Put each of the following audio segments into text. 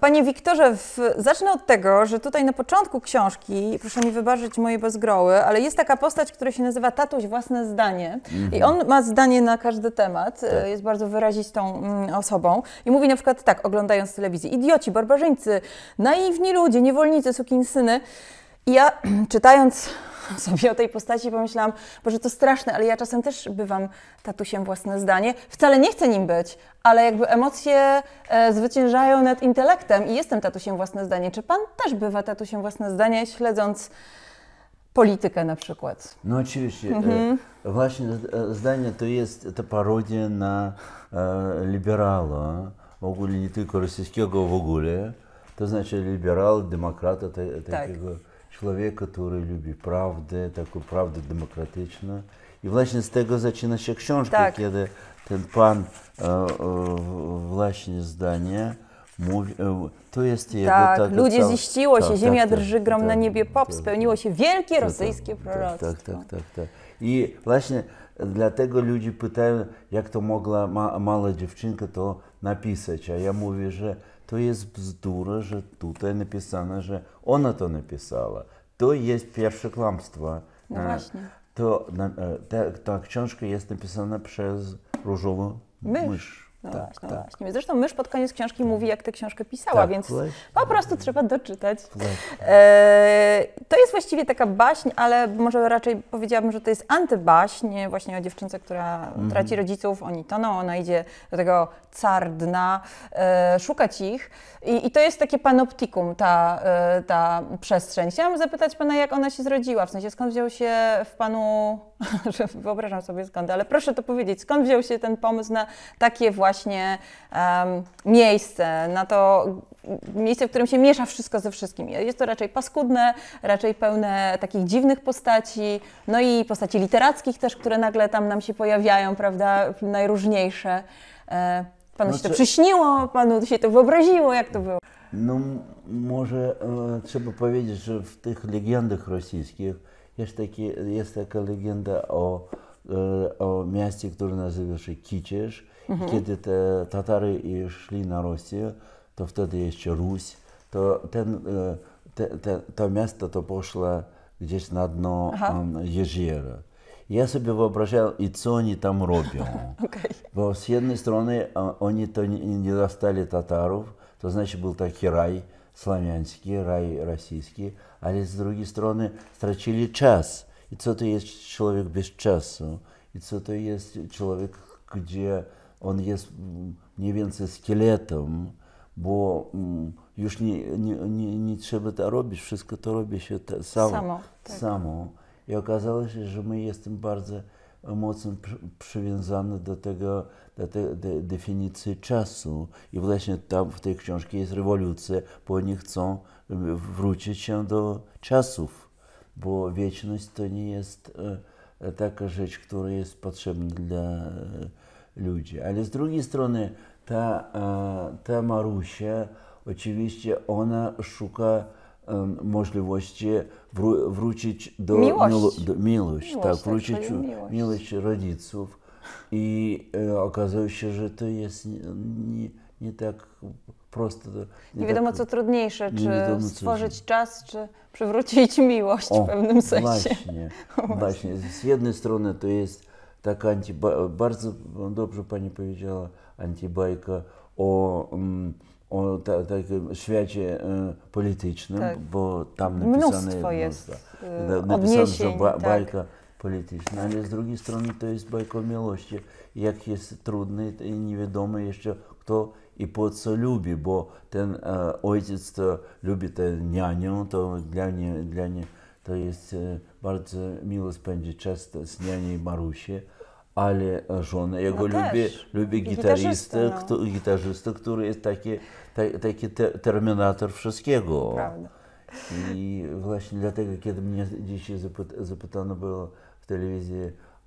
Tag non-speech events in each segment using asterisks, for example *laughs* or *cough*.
Panie Wiktorze, w, zacznę od tego, że tutaj na początku książki, proszę mi wybaczyć moje bezgroły, ale jest taka postać, która się nazywa Tatuś Własne Zdanie. Mhm. I on ma zdanie na każdy temat, tak. E, jest bardzo wyrazistą mm, osobą. I mówi na przykład tak, oglądając telewizję, idioci, barbarzyńcy, naiwni ludzie, niewolnicy, sukinsyny. I ja *clears throat* czytając *laughs* sobie o tej postaci pomyślałam, że to straszne, ale ja czasem też bywam tatusiem własne zdanie. Wcale nie chcę nim być, ale jakby emocje e, zwyciężają nad intelektem i jestem tatusiem własne zdanie. Czy pan też bywa tatusiem własne zdanie, śledząc politykę na przykład? No oczywiście. E, mhm. Właśnie e, zdanie to jest to parodia na e, liberala, w ogóle nie tylko rosyjskiego, w ogóle. To znaczy liberal, demokrata tak. takiego. Tak. Człowiek, który lubi prawdę, taką prawdę demokratyczną. I właśnie z tego zaczyna się, książka, tak. kiedy ten pan e, e, właśnie zdanie mówi, e, to jest jego tak, tak ludzie cał... ziściło się, tak, tak, ziemia tak, drży, grom na tak, niebie pop, spełniło się wielkie rosyjskie proroctwo. Tak, tak, tak, tak. I właśnie dlatego ludzie pytają, jak to mogła ma, mała dziewczynka to napisać, a ja mówię, że To jest bzdura, że tutaj napisane, że ona to napisała. To jest pierwsze kłamstwo. No właśnie. To, ta, ta książka jest napisana przez różową mysz. mysz. No tak, właśnie, tak. właśnie. Zresztą mysz pod koniec książki mówi, jak tę książkę pisała, tak, więc po prostu trzeba doczytać. Tak. E, to jest właściwie taka baśń, ale może raczej powiedziałabym, że to jest antybaśń właśnie o dziewczynce, która mhm. traci rodziców, oni toną, ona idzie do tego cardna, dna e, szukać ich. I, I, to jest takie panoptikum, ta, e, ta przestrzeń. Chciałam zapytać pana, jak ona się zrodziła, w sensie skąd wziął się w panu *laughs* że wyobrażam sobie skąd, ale proszę to powiedzieć, skąd wziął się ten pomysł na takie właśnie um, miejsce, na to miejsce, w którym się miesza wszystko ze wszystkim. Jest to raczej paskudne, raczej pełne takich dziwnych postaci, no i postaci literackich też, które nagle tam nam się pojawiają, prawda, najróżniejsze. E, panu no się to znaczy- przyśniło, panu się to wyobraziło, jak to było? No może e, trzeba powiedzieć, że w tych legendach rosyjskich jest, taka legenda o, e, o mieście, które nazywa się Kicież. Mhm. Kiedy te Tatary szli na Rosję, to wtedy jeszcze Ruś, to ten, e, te, to miasto to poszło gdzieś na dno jeziora. Ja sobie wyobrażałem, i co oni tam robią. *laughs* Bo z jednej strony e, oni to nie, nie dostali Tatarów, to значит, был такі рай славянский, рай российский, але з другой стороны страчили czas. I co to jest człowiek bez czasu? I co to jest człowiek, gdzie on jest mniej więcej szkieletem, bo już nie, nie, nie, nie trzeba to robić, wszystko to robi się samo. samo. I okazało się, że my jesteśmy bardzo mocno przywiązany do tego, do tej de, definicji czasu. I właśnie tam w tej książce jest rewolucja, bo oni chcą wrócić się do czasów, bo wieczność to nie jest e, taka rzecz, która jest potrzebna dla e, ludzi. Ale z drugiej strony ta, e, ta Marusia, oczywiście ona szuka możliwości wró wrócić do miłości, do, miłość, miłość, tak, tak wrócić miłość. miłość rodziców i e, okazało się, że to jest nie, nie, nie tak proste. Nie, nie wiadomo tak, co trudniejsze, czy wiadomo, stworzyć czas, czy przywrócić miłość o, w pewnym sensie. *laughs* Właśnie, właśnie. Z jednej strony to jest taka antyba- bardzo dobrze pani powiedziała, antybajka o mm, o ta, takim świecie e, politycznym, tak. bo tam napisane mnóstwo jest mnóstwo. E, napisane, że ba, tak. bajka polityczna, ale z drugiej strony to jest bajka miłości, jak jest trudny i nie wiadomo jeszcze kto i po co lubi, bo ten e, ojciec to lubi tę nianię, to dla niej, dla nie, to jest e, bardzo miło spędzić czas z nianią Marusią ale żona jego no lubi, lubi no. kto, gitarzystę, który jest taki, taki ter, terminator wszystkiego. Prawda. I właśnie dlatego, kiedy mnie dzisiaj zapytano było w telewizji,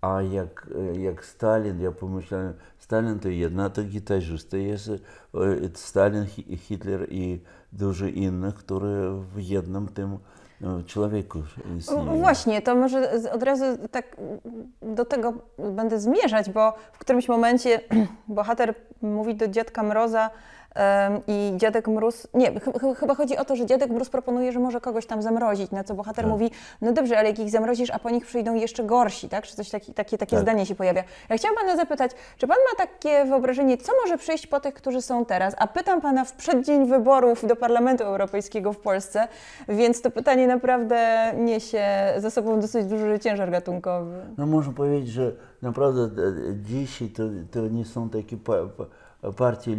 a jak, jak Stalin, ja pomyślałem, Stalin to jedna to gitarzysta jest, e, Stalin, Hitler i dużo innych, które w jednym tym E, człowieku Właśnie, to może od razu tak do tego będę zmierzać, bo w którymś momencie *clears throat* bohater mówi do dziadka Mroza, i Dziadek Mróz, nie, ch chyba chodzi o to, że Dziadek Mróz proponuje, że może kogoś tam zamrozić, na co bohater tak. mówi, no dobrze, ale jak ich zamrozisz, a po nich przyjdą jeszcze gorsi, tak? Czy coś taki, takie, takie tak. zdanie się pojawia. Ja chciałam Pana zapytać, czy Pan ma takie wyobrażenie, co może przyjść po tych, którzy są teraz? A pytam Pana w przeddzień wyborów do Parlamentu Europejskiego w Polsce, więc to pytanie naprawdę niesie za sobą dosyć duży ciężar gatunkowy. No można powiedzieć, że naprawdę e, e, dzisiaj to, to nie są takie партії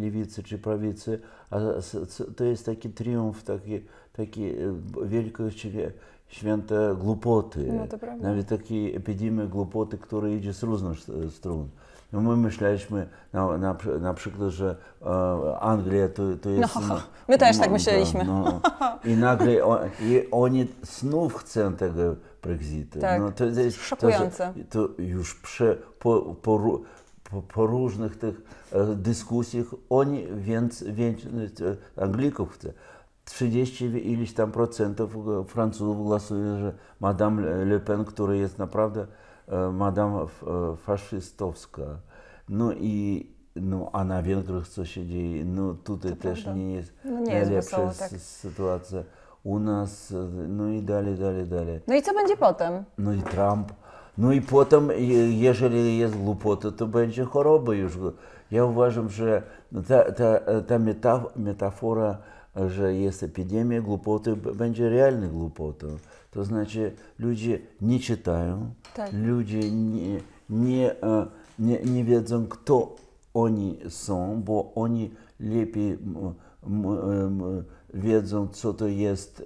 lewicy czy prawicy, to jest taki triumf, taki такі, такі великої głupoty, no, nawet takie epidemie głupoty, które idzie z różnych stron. No, my myśleliśmy na, na, na przykład, że e, Anglia to, jest... No, no *laughs* my też tak myśleliśmy. I *laughs* nagle oni znów chcą tego Brexity. Tak, to szokujące. To, już po, po, po, po, różnych tych e, dyskusjach, oni więc, większość e, Anglików, 30 ileś tam procentów Francuzów głosuje, że Madame Le Pen, która jest naprawdę e, Madame faszystowska. No i no, a na Węgrzech co się dzieje, no tutaj to też prawda. nie jest no najlepsza tak. sytuacja. U nas, no i dalej, dalej, dalej. No i co będzie potem? No i Trump no i potem, jeżeli jest głupota, to będzie choroba już. Ja uważam, że ta, metafora, że jest epidemia głupoty, będzie realna głupota. To znaczy, ludzie nie czytają, tak. ludzie e, nie, wiedzą, kto oni są, bo oni lepiej wiedzą, co to jest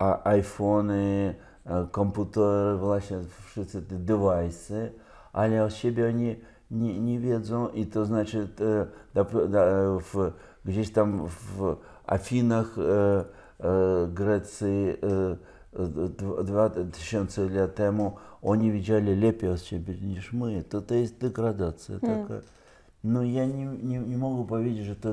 e, iPhone. E, komputer, właśnie wszystkie te dewajsy, ale o siebie oni nie, nie wiedzą i to znaczy e, e, w, gdzieś tam w Afinach Grecji dwa tysiące lat temu oni widzieli lepiej o siebie niż my. To, to jest degradacja hmm. taka. No ja nie, nie, nie mogę powiedzieć, że ta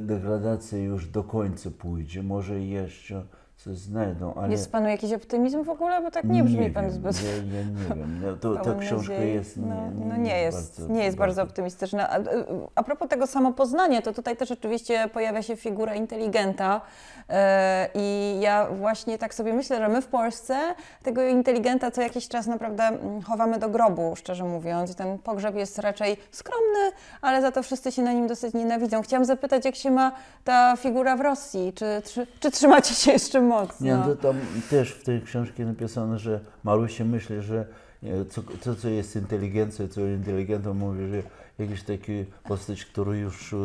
degradacja już do końca pójdzie. Może jeszcze znajdą. Ale... Jest Panu jakiś optymizm w ogóle? Bo tak nie brzmi nie Pan zbyt... Ja, nie *laughs* wiem. No, to, ta książka nadziei. jest... Nie, no, nie, no nie, jest, jest bardzo, nie jest bardzo, bardzo optymistyczna. A, e, a propos tego samopoznania, to tutaj też oczywiście pojawia się figura inteligenta yy, i ja właśnie tak sobie myślę, że my w Polsce tego inteligenta co jakiś czas naprawdę mm, chowamy do grobu, szczerze mówiąc. I ten pogrzeb jest raczej skromny, ale za to wszyscy się na nim dosyć nienawidzą. Chciałam zapytać, jak się ma ta figura w Rosji? Czy, czy, czy trzymacie się jeszcze mocno. Nie, no to tam też w tej książce napisano, że Marusia myśli, że e, co, to, co jest inteligencją, co inteligentem mówi, że jakiś taki postać, który już e,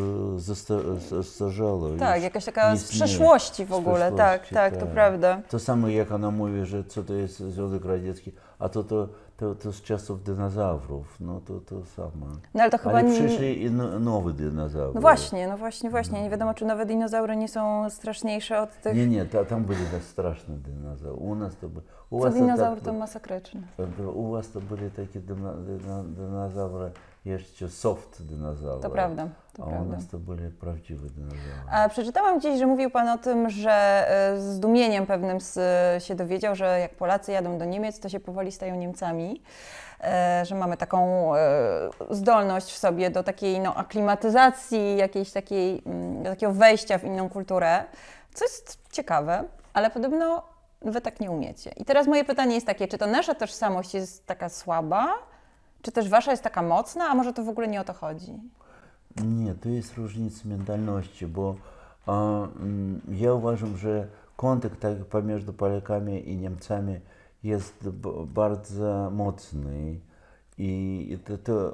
zestarzała. Tak, już jakaś taka z przeszłości w ogóle, tak, przeszłości, tak, tak, tak, to prawda. To samo jak ona mówi, że co to jest Związek Radziecki, a to, to, to, to z czasów dinozaurów, no to to samo. No ale to chyba ale przyszli i no, dinozaur. dinozaury. No właśnie, no właśnie, właśnie. Nie wiadomo, czy nowe dinozaury nie są straszniejsze od tych... Nie, nie, ta, tam byli te tak straszne dinozaury. U nas to... U Co dinozaur to, tak, to masakryczne. U was to byli takie dinozaury jeszcze soft dinozaury. To prawda. To a prawda. u nas to były prawdziwe dinozaury. A przeczytałam gdzieś, że mówił Pan o tym, że e, z zdumieniem pewnym e, się dowiedział, że jak Polacy jadą do Niemiec, to się powoli stają Niemcami. E, że mamy taką zdolność w sobie do takiej no, aklimatyzacji, jakiejś takiej, mm, takiego wejścia w inną kulturę, co jest ciekawe, ale podobno wy tak nie umiecie. I teraz moje pytanie jest takie, czy to nasza tożsamość jest taka słaba, czy też wasza jest taka mocna, a może to w ogóle nie o to chodzi? Nie, to jest różnica mentalności, bo a, mm, ja uważam, że kontakt tak, pomiędzy Polakami i Niemcami jest bardzo mocny i, to, to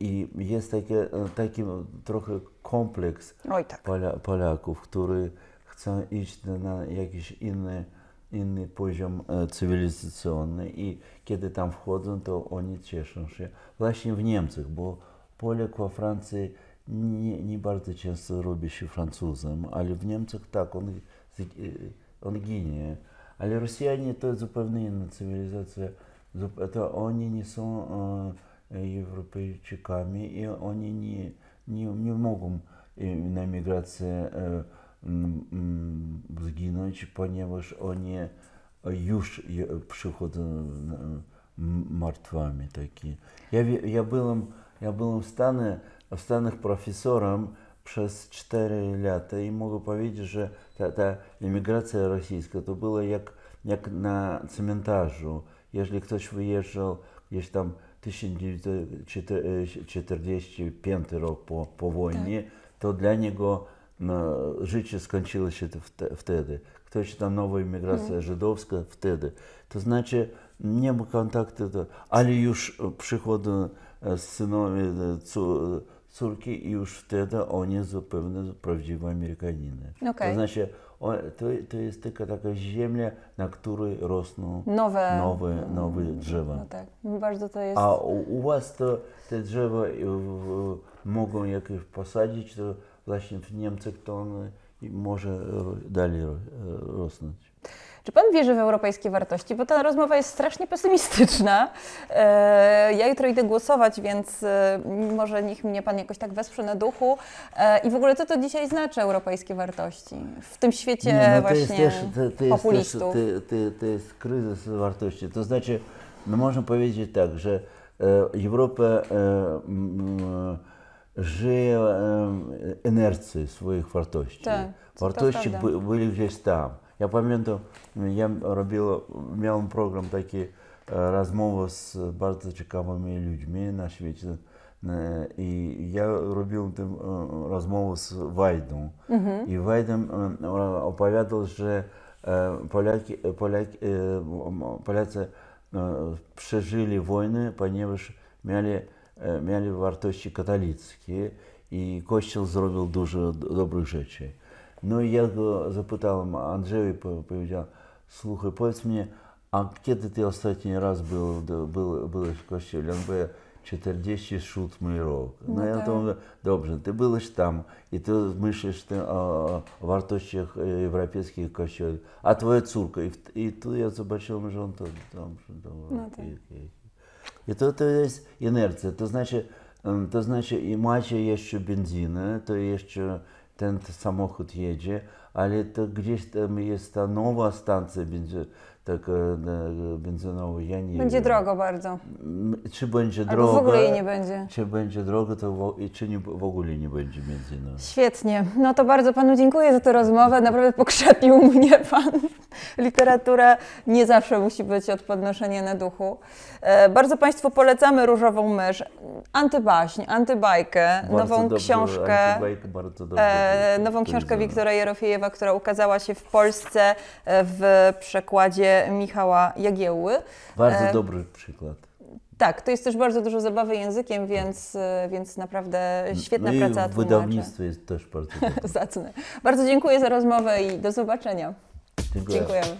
i jest taki, e, taki trochę kompleks Oj, tak. Pola, Polaków, którzy chcą iść na jakiś inne. inny poziom cywilizacyjny i kiedy tam wchodzą, to oni cieszą się właśnie w Niemczech, bo Polak we Francji nie, nie bardzo często robi się Francuzem, ale w Niemczech tak, on, on ginie. Ale Rosjanie to zupełnie inna cywilizacja, to oni nie są Europejczykami i oni nie, nie, nie mogą na migrację zginąć, ponieważ oni już przychodzą martwami takie. Ja, ja, byłem, ja byłem w, Stany, w Stanach profesorem przez 4 lata i mogę powiedzieć, że ta, ta imigracja rosyjska to było jak, jak na cmentarzu. Jeżeli ktoś wyjeżdżał gdzieś tam 1945 rok po, po wojnie, tak. to dla niego życie skończyło się wtedy. Ktoś tam nowa imigracja mm. żydowska wtedy. To znaczy nie ma kontaktu, ale już przychodzą z synami córki już wtedy oni zupełnie prawdziwe Amerykaniny. To znaczy to, jest tylko taka ziemia, na której rosną nowe, nowe, nowe drzewa. tak, bardzo to jest. A u, was to te drzewa mogą jakieś posadzić, właśnie w Niemczech, to on y, może dalej y, rosnąć. Czy pan wierzy w europejskie wartości? Bo ta rozmowa jest strasznie pesymistyczna. E, ja jutro idę głosować, więc y, może niech mnie pan jakoś tak wesprze na duchu. E, I w ogóle co to dzisiaj znaczy europejskie wartości? W tym świecie no, właśnie jest to, populistów. to, jest kryzys wartości. To znaczy, no można powiedzieć tak, że e, Europa жив інерцію эм, своїх фартощів. Фартощі были здесь там. Я пам'ятаю, я робила мав программ такие э, розмови с багато цікавими людьми на світі. І э, я робив тим э, розмову з Вайдом. Угу. І Вайдом оповідав, что поляки, поляки, поляці пережили війни, тому що мали mieli wartości katolickie i Kościół zrobił dużo dobrych rzeczy. No i ja go zapytałem, Andrzej powiedział, słuchaj, powiedz mnie, a kiedy ty ostatni raz był, był, byłeś w Kościele? On powiedział, 47 rok. No, no ja tak. думаю, dobrze, ty byłeś tam i ty myślisz ty o wartościach europejskich kościołów, a twoja córka. I, i tu ja zobaczyłem, że on to dobrze, dobrze. No tak. то, to jest inercja То значить, to znaczy, znaczy macie jeszcze benzyny to jeszcze ten samochód jedzie, ale to gdzieś tam jest ta nowa stacja benzyny, tak benzynowo. będzie wiem. drogo bardzo. Czy będzie Albo drogo? w ogóle jej nie będzie. Czy będzie drogo, to w, czy nie, w ogóle nie będzie benzyny. Świetnie. No to bardzo panu dziękuję za tę rozmowę. Naprawdę pokrzepił *laughs* mnie pan. Literatura nie zawsze musi być od podnoszenia na duchu. E, bardzo państwu polecamy Różową Mysz, Antybaśń, Antybajkę, bardzo nową dobrze, książkę. Antybajkę bardzo dobrze. E, nową książkę Wiktora Jerofiejewa, która ukazała się w Polsce e, w przekładzie Michała Jagiełły. Bardzo e... dobry przykład. Tak, to jest też bardzo dużo zabawy językiem, więc, e, więc naprawdę świetna no i praca. W wydawnictwo jest też bardzo *laughs* dobre. Zacne. Bardzo dziękuję za rozmowę i do zobaczenia. Dziękuję. Dziękujemy.